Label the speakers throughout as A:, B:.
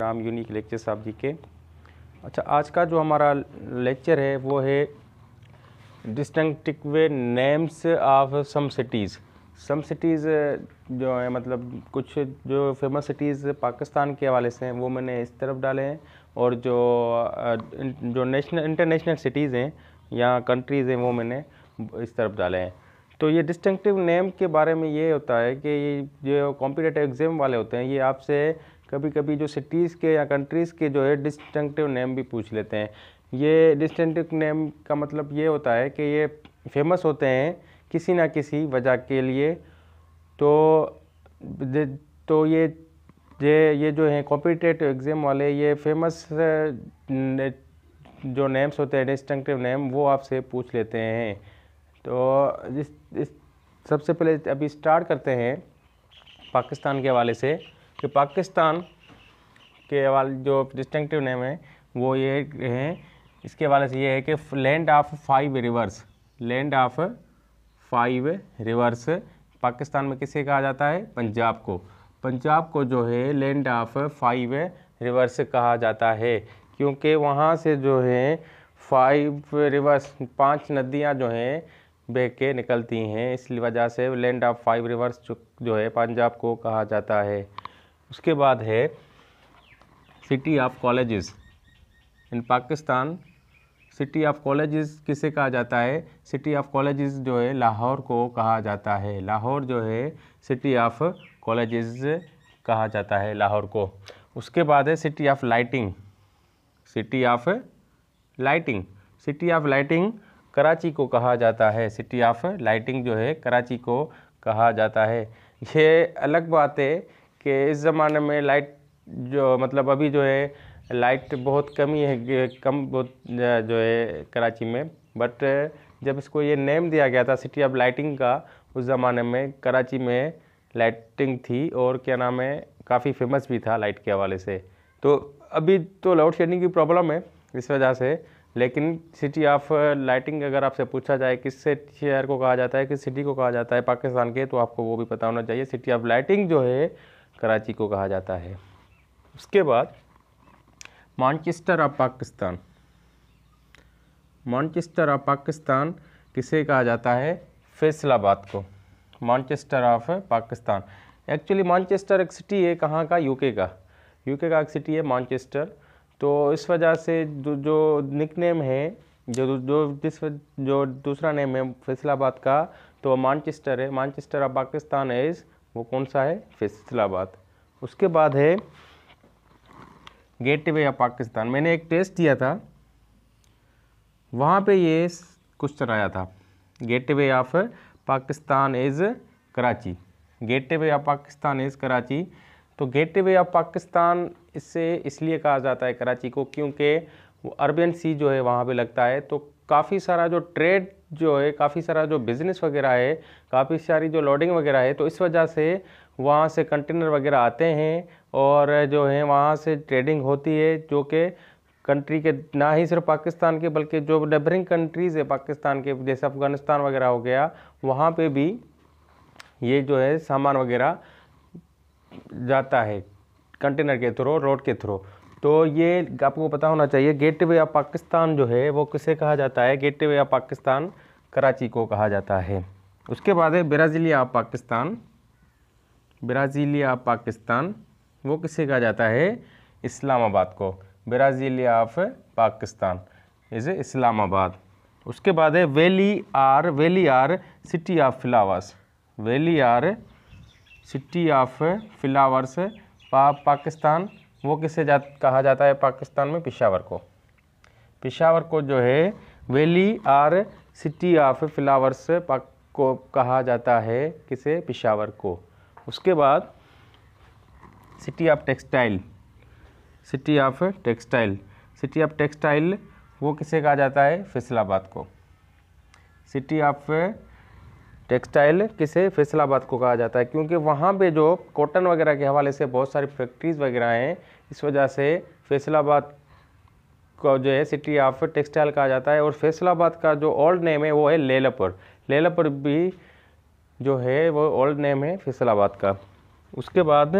A: Ram unique lecture साहब जी के अच्छा आज का जो हमारा लेक्चर है वो है distinctive names of some cities some cities जो है मतलब कुछ जो फेमस सिटीज़ पाकिस्तान के हवाले से हैं वो मैंने इस तरफ डाले हैं और जो जो नेशनल इंटरनेशनल सिटीज़ हैं या कंट्रीज़ हैं वो मैंने इस तरफ डाले हैं तो ये डिस्टिंगटिव नेम के बारे में ये होता है कि ये जो कॉम्पिटेटिव एग्ज़ाम वाले होते हैं ये आपसे कभी कभी जो सिटीज़ के या कंट्रीज़ के जो है डिस्टिंक्टिव नेम भी पूछ लेते हैं ये डिस्टिंक्टिव नेम का मतलब ये होता है कि ये फेमस होते हैं किसी ना किसी वजह के लिए तो तो ये ये ये जो है कॉम्पिटेटिव एग्ज़ाम वाले ये फेमस जो नेम्स होते हैं डिस्टिंक्टिव नेम वो आपसे पूछ लेते हैं तो इस, इस सबसे पहले अभी स्टार्ट करते हैं पाकिस्तान के हवाले से कि पाकिस्तान के वाले जो डिस्टिंगटिव नेम है वो ये है इसके हवाले से ये है कि land of five rivers land of five rivers Pakistan में किसे कहा जाता है पंजाब को पंजाब को जो है लैंड ऑफ फाइव रिवर्स कहा जाता है क्योंकि वहाँ से जो है फाइव रिवर्स पांच नदियाँ जो हैं बह के निकलती हैं इस वजह से लैंड ऑफ फाइव रिवर्स जो है पंजाब को कहा जाता है उसके बाद है city of colleges in Pakistan city of colleges किसे कहा जाता है सिटी ऑफ कॉलेजेस जो है लाहौर को कहा जाता है लाहौर जो है सिटी ऑफ कॉलेजेस कहा जाता है लाहौर को उसके बाद है city of lighting city of lighting city of lighting Karachi को कहा जाता है सिटी ऑफ लाइटिंग जो है कराची को कहा जाता है ये अलग बात है कि इस ज़माने में लाइट जो मतलब अभी जो है लाइट बहुत कमी है कम बहुत जो है कराची में बट जब इसको ये नेम दिया गया था सिटी ऑफ लाइटिंग का उस ज़माने में कराची में लाइटिंग थी और क्या नाम है काफ़ी फेमस भी था लाइट के हवाले से तो अभी तो लाउड शेडिंग की प्रॉब्लम है इस वजह से लेकिन सिटी ऑफ लाइटिंग अगर आपसे पूछा जाए किस से शहर को कहा जाता है किस सिटी को कहा जाता है पाकिस्तान के तो आपको वो भी पता होना चाहिए सिटी ऑफ लाइटिंग जो है कराची को कहा जाता है उसके बाद Manchester of Pakistan Manchester of Pakistan किसे कहा जाता है फैसलाबाद को Manchester of Pakistan actually Manchester एक सिटी है कहाँ का यूके का यूके का एक सिटी है मानचेस्टर तो इस वजह से जो जो निक नेम है जो जो जिस जो दूसरा नेम है फैसलाबाद का तो मानचेस्टर है मानचेस्टर ऑफ पाकिस्तान इज़ वो कौन सा है फैसलाबाद उसके बाद है गेट वे ऑफ पाकिस्तान मैंने एक टेस्ट दिया था वहाँ पे ये क्वेश्चन आया था gateway of Pakistan is Karachi gateway of Pakistan is Karachi तो गेट वे ऑफ पाकिस्तान इससे इसलिए कहा जाता है कराची को क्योंकि वो अरबियन सी जो है वहाँ पे लगता है तो काफ़ी सारा जो ट्रेड जो है काफ़ी सारा जो बिज़नेस वगैरह है काफ़ी सारी जो लोडिंग वगैरह है तो इस वजह से वहाँ से कंटेनर वगैरह आते हैं और जो है वहाँ से ट्रेडिंग होती है जो कि कंट्री के ना ही सिर्फ पाकिस्तान के बल्कि जो नेबरिंग कंट्रीज़ है पाकिस्तान के जैसे अफ़गानिस्तान वगैरह हो गया वहाँ पे भी ये जो है सामान वगैरह जाता है कंटेनर के थ्रू रोड के थ्रू तो ये आपको पता होना चाहिए गेटवे ऑफ पाकिस्तान जो है वो किसे कहा जाता है गेटवे ऑफ पाकिस्तान कराची को कहा जाता है उसके बाद है Brasilia of Pakistan Brasilia of Pakistan वो किसे कहा जाता है इस्लामाबाद को Brasilia of Pakistan is Islamabad उसके बाद है valley or valley or city of flowers valley or city of flowers पा, पाकिस्तान वो किसे जा कहा जाता है पाकिस्तान में पिशावर को पिशावर को जो है valley or city of flowers को कहा जाता है किसे पिशावर को उसके बाद city of textile city of textile city of textile वो किसे कहा जाता है फैसलाबाद को सिटी ऑफ टेक्सटाइल किसे फैसलाबाद को कहा जाता है क्योंकि वहाँ पे जो कॉटन वगैरह के हवाले से बहुत सारी फैक्ट्रीज़ वगैरह हैं इस वजह से फैसलाबाद को जो है सिटी ऑफ टेक्सटाइल कहा जाता है और फैसलाबाद का जो ओल्ड नेम है वो है लेलापुर लेलापुर भी जो है वो ओल्ड नेम है फैसलाबाद का उसके बाद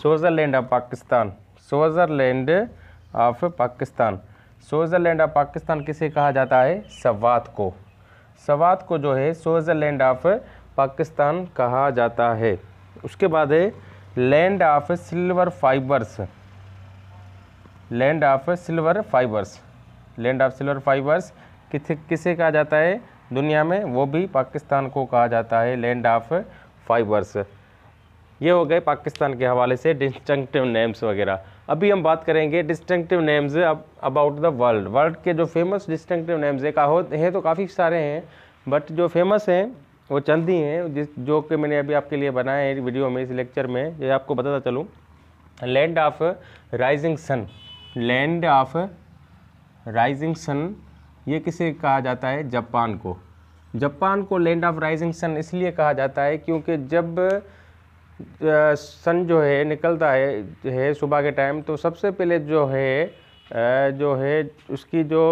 A: Switzerland of Pakistan Switzerland of Pakistan Switzerland of Pakistan किसे कहा जाता है सवात को सवात को जो है स्विट्ज़रलैंड ऑफ पाकिस्तान कहा जाता है उसके बाद है land of silver fibres land of silver fibres land of silver fibres किस किसे कहा जाता है दुनिया में वो भी पाकिस्तान को कहा जाता है लैंड ऑफ फाइबर्स ये हो गए पाकिस्तान के हवाले से डिस्टिंक्टिव नेम्स वगैरह अभी हम बात करेंगे distinctive names about the world world के जो फेमस डिस्टिंक्टिव नेम्स है का हैं तो काफ़ी सारे हैं बट जो फेमस हैं वो चंद ही हैं जिस जो कि मैंने अभी आपके लिए बनाए हैं वीडियो में इस लेक्चर में ये आपको बताता चलूँ land of rising sun land of rising sun ये किसे कहा जाता है जापान को जापान को लैंड ऑफ राइजिंग सन इसलिए कहा जाता है क्योंकि जब सन जो है निकलता है है सुबह के टाइम तो सबसे पहले जो है जो है उसकी जो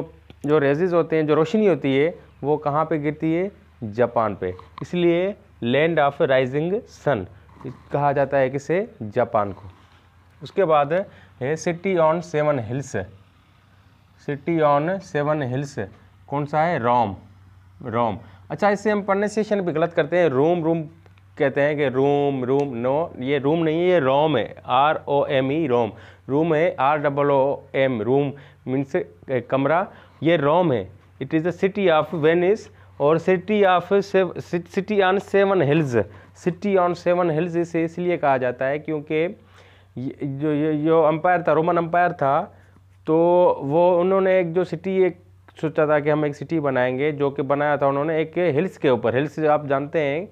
A: जो रेजिज होते हैं जो रोशनी होती है वो कहाँ पे गिरती है जापान पे इसलिए लैंड ऑफ राइजिंग सन कहा जाता है किसे जापान को उसके बाद है city on seven hills city on seven hills कौन सा है रोम रोम अच्छा इससे हम प्रोनाशिएशन भी गलत करते हैं रोम रूम कहते हैं कि रोम रोम नो ये रूम नहीं है ये रोम है R O M E Rome room है R double O M Rome means कमरा ये रोम है it is the city of Venice और city of city on seven hills city on seven hills इसे इसलिए कहा जाता है क्योंकि जो ये जो अम्पायर था रोमन अम्पायर था तो वो उन्होंने एक जो सिटी एक सोचा था कि हम एक सिटी बनाएंगे जो कि बनाया था उन्होंने एक हिल्स के ऊपर हिल्स आप जानते हैं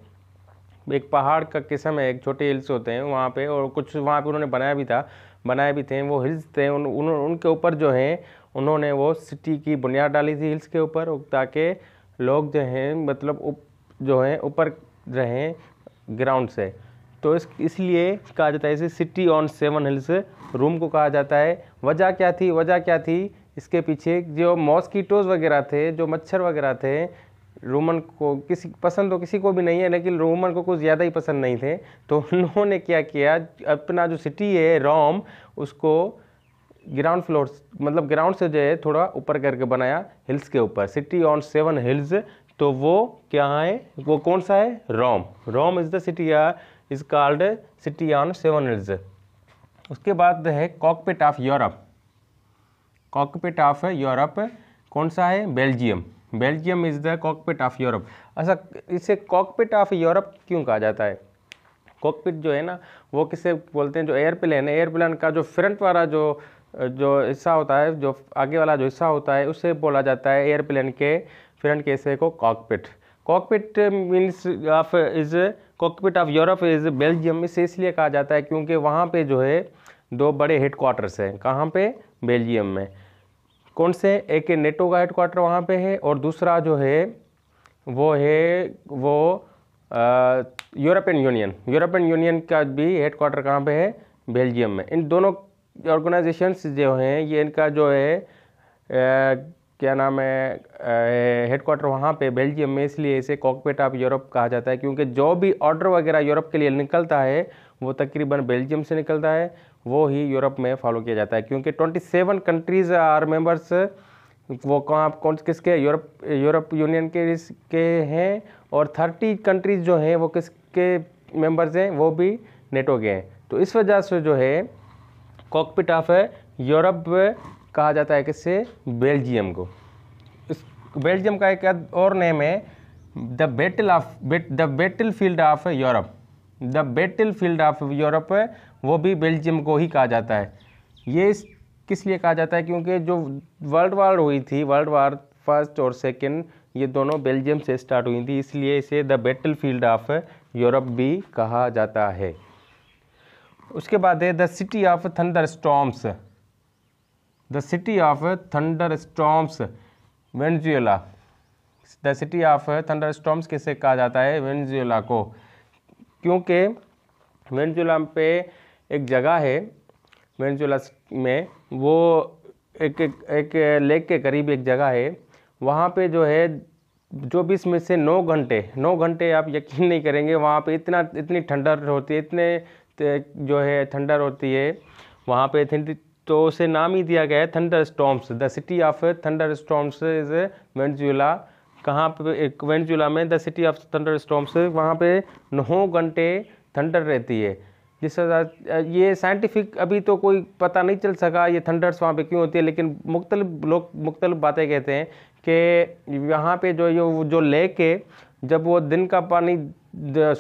A: एक पहाड़ का किस्म है एक छोटे हिल्स होते हैं वहाँ पे और कुछ वहाँ पे उन्होंने बनाया भी था बनाए भी थे वो हिल्स थे उन, उन उनके ऊपर जो हैं उन्होंने वो सिटी की बुनियाद डाली थी हिल्स के ऊपर ताकि लोग जो हैं मतलब जो हैं ऊपर रहें ग्राउंड से तो इस इसलिए कहा जाता है इसे city on seven hills room को कहा जाता है वजह क्या थी वजह क्या थी इसके पीछे जो मॉस्कीटोज़ वगैरह थे जो मच्छर वगैरह थे रोमन को किसी पसंद तो किसी को भी नहीं है लेकिन रोमन को कुछ ज़्यादा ही पसंद नहीं थे तो उन्होंने क्या किया अपना जो सिटी है रोम उसको ग्राउंड फ्लोर मतलब ग्राउंड से जो है थोड़ा ऊपर करके बनाया हिल्स के ऊपर सिटी ऑन सेवन हिल्स तो वो क्या है वो कौन सा है Rome Rome is the city is called city on seven hills उसके बाद है cockpit of Europe cockpit of Europe कौन सा है Belgium Belgium is the cockpit of Europe अच्छा इसे कॉकपिट ऑफ यूरोप क्यों कहा जाता है कॉकपिट जो है ना वो किसे बोलते हैं जो एयरप्लेन है एयरप्लेन का जो फ्रंट वाला जो जो हिस्सा होता है जो आगे वाला जो हिस्सा होता है उसे बोला जाता है एयरप्लेन के फ्रंट के हिस्से को cockpit cockpit means of is cockpit of Europe is Belgium इसे इसलिए कहा जाता है क्योंकि वहाँ पे जो है दो बड़े क्वार्टर्स हैं कहाँ पे बेल्जियम में कौन से एक नेटो का क्वार्टर वहाँ पे है और दूसरा जो है वो है वो यूरोपियन यूनियन यूरोपियन यूनियन का भी हेड क्वार्टर कहाँ पे है बेल्जियम में इन दोनों ऑर्गेनाइजेशंस जो हैं ये इनका जो है ए, क्या नाम है हेड क्वार्टर वहाँ पे बेल्जियम में इसलिए इसे कॉकपेट ऑफ यूरोप कहा जाता है क्योंकि जो भी ऑर्डर वगैरह यूरोप के लिए निकलता है वो तकरीबन बेल्जियम से निकलता है वो ही यूरोप में फॉलो किया जाता है क्योंकि 27 कंट्रीज़ आर मेंबर्स वो कहाँ कौन किसके यूरोप यूरोप यूनियन के के हैं और थर्टी कंट्रीज़ जो हैं वो किसके मेंबर्स हैं वो भी नेटो के हैं तो इस वजह से जो है कॉकपिट ऑफ यूरोप कहा जाता है किससे बेल्जियम को इस बेल्जियम का एक और नेम है the battle of bat the battlefield of Europe the battlefield of Europe वो भी बेल्जियम को ही कहा जाता है ये इस किस लिए कहा जाता है क्योंकि जो वर्ल्ड वार हुई थी वर्ल्ड वार फर्स्ट और सेकेंड ये दोनों बेल्जियम से स्टार्ट हुई थी इसलिए इसे the battlefield of Europe भी कहा जाता है उसके बाद है the city of thunderstorms the city of thunderstorms Venezuela the city of thunderstorms किसे कहा जाता है वेंजुएला को क्योंकि वेंजुएला पे एक जगह है वेंचुला में वो एक एक, एक लेक के करीब एक जगह है वहाँ पे जो है जो भी में से नौ घंटे नौ घंटे आप यकीन नहीं करेंगे वहाँ पे इतना इतनी ठंडर होती है इतने जो है ठंडर होती है वहाँ पे तो उसे नाम ही दिया गया है thunderstorms the city of thunderstorms is Venezuela कहाँ पे वेंजुला में the city of thunderstorms वहाँ पे नौ घंटे थंडर रहती है जिससे ये साइंटिफिक अभी तो कोई पता नहीं चल सका ये थंडर्स वहाँ पे क्यों होती है लेकिन मुख्तलिफ लोग मुख्तलिफ बातें कहते हैं कि यहाँ पे जो ये जो लेक है जब वो दिन का पानी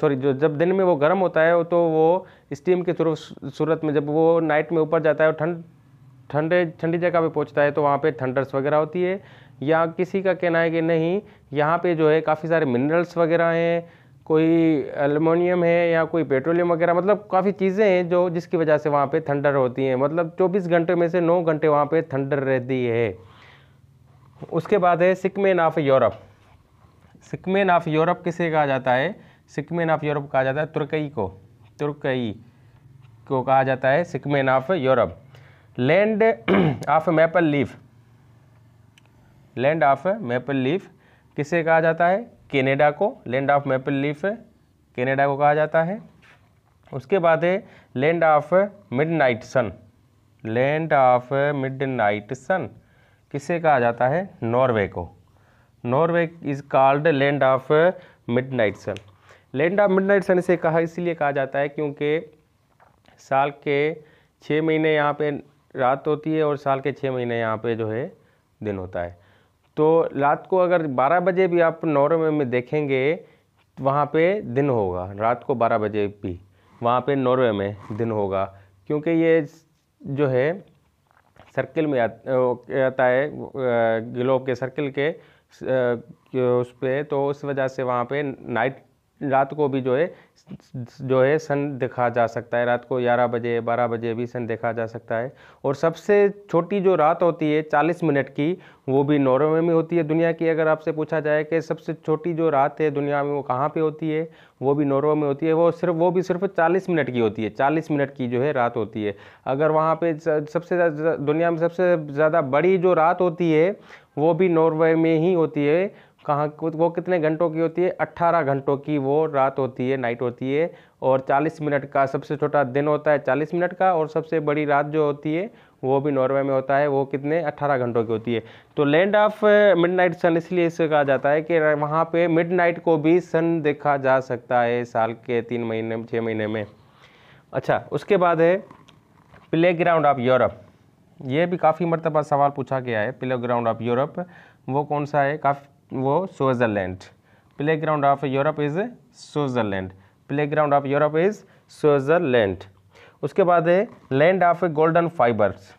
A: सॉरी जो जब दिन में वो गर्म होता है तो वो स्टीम थ्रू सूरत में जब वो नाइट में ऊपर जाता है और ठंड ठंडे ठंडी जगह पे पहुंचता है तो वहाँ पे थंडर्स वगैरह होती है या किसी का कहना है कि नहीं यहाँ पे जो है काफ़ी सारे मिनरल्स वगैरह हैं कोई एलमोनियम है या कोई पेट्रोलियम वगैरह मतलब काफ़ी चीज़ें हैं जो जिसकी वजह से वहाँ पे थंडर होती हैं मतलब 24 घंटे में से 9 घंटे वहाँ पे थंडर रहती है उसके बाद है sick man of Europe sick man of Europe किसे कहा जाता है सिकमेन ऑफ यूरोप कहा जाता है तुर्कई को तुर्कई को कहा जाता है sick man of Europe land of maple leaf land of maple leaf किसे कहा जाता है कैनेडा को land of maple leaf Canada को कहा जाता है उसके बाद है land of midnight sun land of midnight sun किसे कहा जाता है नॉर्वे को Norway is called land of midnight sun land of midnight sun से कहा इसीलिए कहा जाता है क्योंकि साल के छः महीने यहाँ पे रात होती है और साल के छः महीने यहाँ पे जो है दिन होता है तो रात को अगर 12 बजे भी आप नॉर्वे में देखेंगे वहाँ पे दिन होगा रात को 12 बजे भी वहाँ पे नॉर्वे में दिन होगा क्योंकि ये जो है सर्किल में आता है ग्लोब के सर्किल के उस पर तो उस वजह से वहाँ पे नाइट रात को भी जो है जो है सन देखा जा सकता है रात को ग्यारह बजे बारह बजे भी सन देखा जा सकता है और सबसे छोटी जो रात होती है चालीस मिनट की वो भी नॉर्वे में होती है दुनिया की अगर आपसे पूछा जाए कि सबसे छोटी जो रात है दुनिया में वो कहाँ पे होती है वो भी नॉर्वे में होती है वो सिर्फ वो भी सिर्फ चालीस मिनट की होती है चालीस मिनट की जो है रात होती है अगर वहाँ पर सबसे दुनिया में सबसे ज़्यादा बड़ी जो रात होती है वो भी नॉर्वे में ही होती है कहाँ वो कितने घंटों की होती है अट्ठारह घंटों की वो रात होती है नाइट होती है और चालीस मिनट का सबसे छोटा दिन होता है चालीस मिनट का और सबसे बड़ी रात जो होती है वो भी नॉर्वे में होता है वो कितने अट्ठारह घंटों की होती है तो लैंड ऑफ मिडनाइट सन इसलिए इसे कहा जाता है कि वहाँ पे मिडनाइट को भी सन देखा जा सकता है साल के तीन महीने छः महीने में अच्छा उसके बाद है प्ले ग्राउंड ऑफ यूरोप ये भी काफ़ी मरतबा सवाल पूछा गया है प्ले ग्राउंड ऑफ यूरोप वो कौन सा है काफ़ी वो Switzerland playground of Europe is Switzerland playground of Europe is Switzerland उसके बाद है land of golden fibres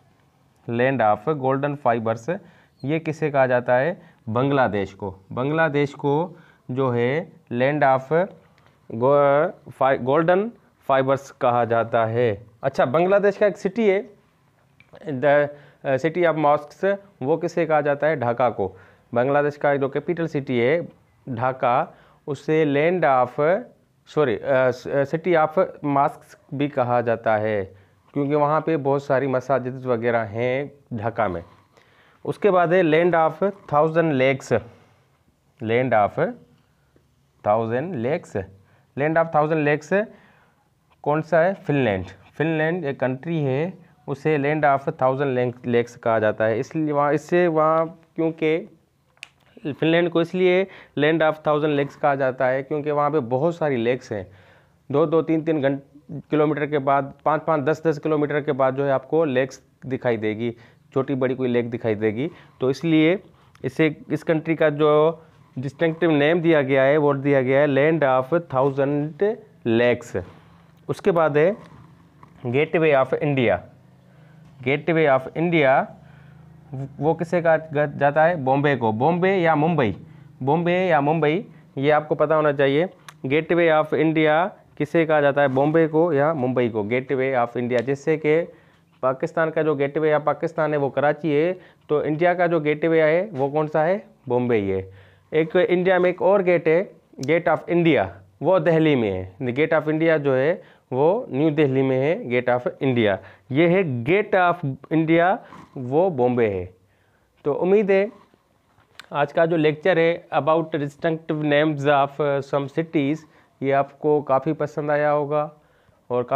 A: land of golden fibres ये किसे कहा जाता है बांग्लादेश को बांग्लादेश को जो है लैंड ऑफ गोल्डन फाइबर्स कहा जाता है अच्छा बांग्लादेश का एक सिटी है द सिटी ऑफ मॉस्क वो किसे कहा जाता है ढाका को बांग्लादेश का जो कैपिटल सिटी है ढाका उसे land of sorry city of mosques भी कहा जाता है क्योंकि वहाँ पे बहुत सारी मसाजिद वगैरह हैं ढाका में उसके बाद है land of thousand lakes land of thousand lakes land of thousand lakes कौन सा है फिनलैंड फिनलैंड एक कंट्री है उसे लैंड ऑफ थाउजेंड लेक्स कहा जाता है इसलिए वहाँ इससे वहाँ क्योंकि फिनलैंड को इसलिए लैंड ऑफ थाउजेंड लेक्स कहा जाता है क्योंकि वहाँ पे बहुत सारी लेक्स हैं दो दो तीन तीन घंट किलोमीटर के बाद पाँच पाँच दस दस किलोमीटर के बाद जो है आपको लेक्स दिखाई देगी छोटी बड़ी कोई लेक दिखाई देगी तो इसलिए इसे इस कंट्री का जो डिस्टिंक्टिव नेम दिया गया है वो दिया गया है लैंड ऑफ थाउजेंड लेक्स उसके बाद है gateway of India gateway of India वो किसे का जाता है बॉम्बे को बॉम्बे या मुंबई बॉम्बे या मुंबई ये आपको पता होना चाहिए गेटवे ऑफ इंडिया किसे कहा जाता है बॉम्बे को या मुंबई को गेटवे ऑफ इंडिया जिससे कि पाकिस्तान का जो गेटवे या पाकिस्तान है वो कराची है तो इंडिया का जो गेटवे है वो कौन सा है बॉम्बे ही है एक इंडिया में एक और गेट है गेट ऑफ इंडिया वो दिल्ली में है गेट ऑफ इंडिया जो है वो न्यू दिल्ली में है गेट ऑफ इंडिया ये है गेट ऑफ इंडिया वो बॉम्बे है तो उम्मीद है आज का जो लेक्चर है about distinctive names of some cities ये आपको काफ़ी पसंद आया होगा और काफ़ी